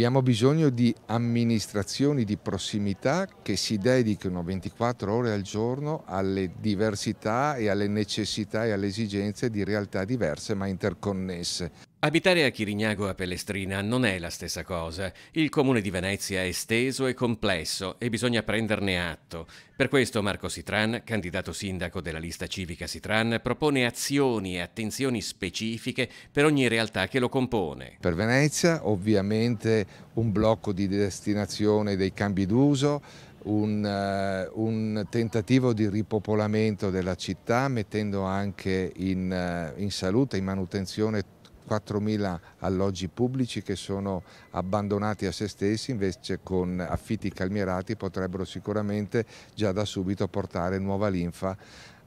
Abbiamo bisogno di amministrazioni di prossimità che si dedichino 24 ore al giorno alle diversità e alle necessità e alle esigenze di realtà diverse ma interconnesse. Abitare a Chirignago a Pellestrina non è la stessa cosa. Il comune di Venezia è esteso e complesso e bisogna prenderne atto. Per questo Marco Sitran, candidato sindaco della lista civica Sitran, propone azioni e attenzioni specifiche per ogni realtà che lo compone. Per Venezia ovviamente un blocco di destinazione dei cambi d'uso, un, eh, un, tentativo di ripopolamento della città mettendo anche in, eh, in salute, in manutenzione 4.000 alloggi pubblici che sono abbandonati a se stessi, invece con affitti calmierati potrebbero sicuramente già da subito portare nuova linfa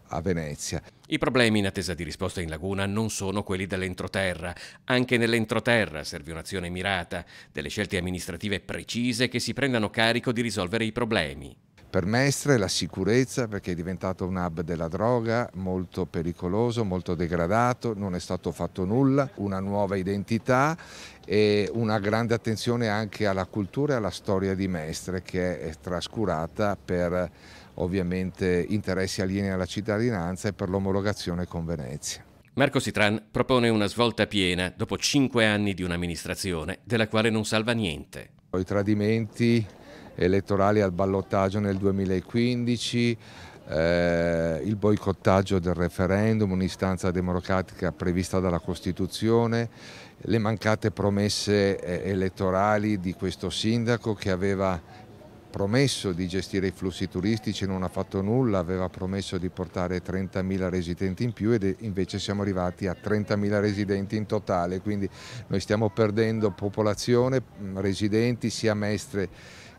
a Venezia. I problemi in attesa di risposta in Laguna non sono quelli dell'entroterra. Anche nell'entroterra serve un'azione mirata, delle scelte amministrative precise che si prendano carico di risolvere i problemi per Mestre, la sicurezza perché è diventato un hub della droga, molto pericoloso, molto degradato, non è stato fatto nulla, una nuova identità e una grande attenzione anche alla cultura e alla storia di Mestre che è trascurata per ovviamente interessi alieni alla cittadinanza e per l'omologazione con Venezia. Marco Sitran propone una svolta piena dopo cinque anni di un'amministrazione della quale non salva niente. I tradimenti elettorali al ballottaggio nel 2015, eh, il boicottaggio del referendum, un'istanza democratica prevista dalla Costituzione, le mancate promesse eh, elettorali di questo sindaco che aveva promesso di gestire i flussi turistici, non ha fatto nulla, aveva promesso di portare 30.000 residenti in più ed invece siamo arrivati a 30.000 residenti in totale, quindi noi stiamo perdendo popolazione, residenti sia a Mestre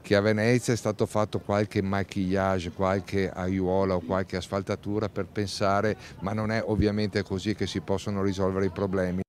che a Venezia è stato fatto qualche maquillage, qualche aiuola o qualche asfaltatura per pensare, ma non è ovviamente così che si possono risolvere i problemi.